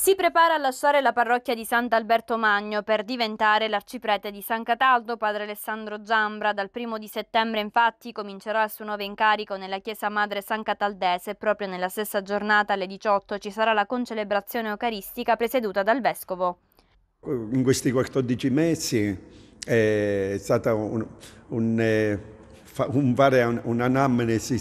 Si prepara a lasciare la parrocchia di Sant'Alberto Magno per diventare l'arciprete di San Cataldo, padre Alessandro Giambra. Dal primo di settembre infatti comincerà il suo nuovo incarico nella chiesa madre San Cataldese. Proprio nella stessa giornata alle 18 ci sarà la concelebrazione eucaristica presieduta dal vescovo. Eh, in questi 14 mesi è stata un, un, eh, un, un'anamnesi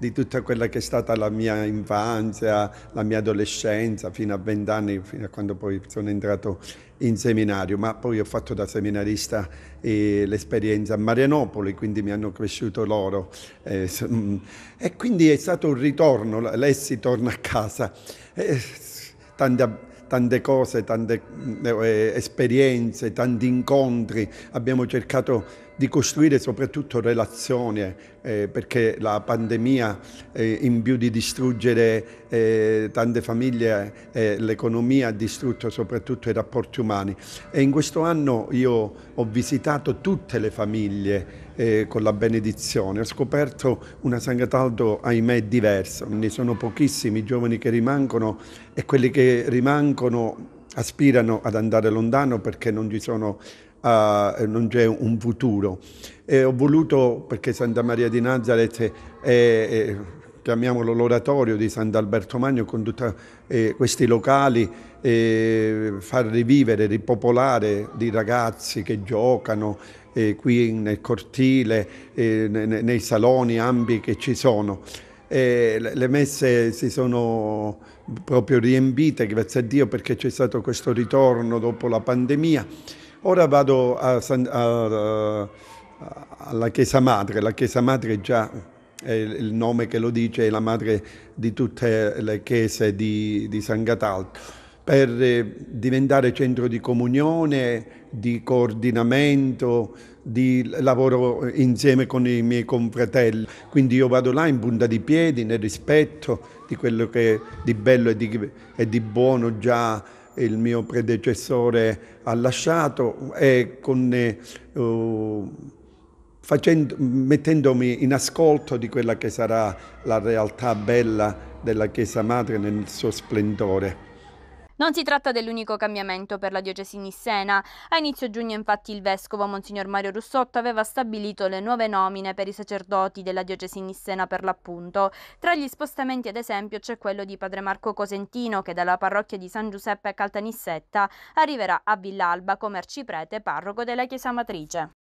di tutta quella che è stata la mia infanzia, la mia adolescenza, fino a vent'anni, fino a quando poi sono entrato in seminario, ma poi ho fatto da seminarista eh, l'esperienza a Marianopoli, quindi mi hanno cresciuto loro. Eh, mm, e quindi è stato un ritorno, lei si torna a casa. Eh, tanta tante cose, tante eh, eh, esperienze, tanti incontri, abbiamo cercato di costruire soprattutto relazioni eh, eh perché la pandemia eh, in più di distruggere eh, tante famiglie, l'economia ha distrutto soprattutto i rapporti umani e in questo anno io ho visitato tutte le famiglie eh, con la benedizione. Ho scoperto una Sangataldo, ahimè, diversa, ne sono pochissimi i giovani che rimangono e quelli che rimangono aspirano ad andare lontano perché non ci sono Uh, non c'è un futuro. E ho voluto, perché Santa Maria di Nazareth è, è chiamiamolo l'oratorio di Sant'Alberto Magno, con tutti eh, questi locali, eh, far rivivere, ripopolare di ragazzi che giocano, eh, qui nel cortile, eh, nei, nei saloni, ambi che ci sono. Eh, e le messe si sono proprio riempite, grazie a Dio, perché c'è stato questo ritorno dopo la pandemia. Ora vado a San, a, a, alla Chiesa Madre, la Chiesa Madre è già il nome che lo dice, è la madre di tutte le chiese di, di San Gataldo per eh, diventare centro di comunione, di coordinamento, di lavoro insieme con i miei confratelli. Quindi io vado là in punta di piedi, nel rispetto di quello che di bello e di, e di buono già il mio predecessore ha lasciato e con, uh, facendo, mettendomi in ascolto di quella che sarà la realtà bella della Chiesa Madre nel suo splendore. Non si tratta dell'unico cambiamento per la diocesi nissena. A inizio giugno infatti il vescovo Monsignor Mario Russotto aveva stabilito le nuove nomine per i sacerdoti della diocesi nissena per l'appunto. Tra gli spostamenti ad esempio c'è quello di padre Marco Cosentino che dalla parrocchia di San Giuseppe a Caltanissetta arriverà a Villalba come arciprete parroco della chiesa matrice.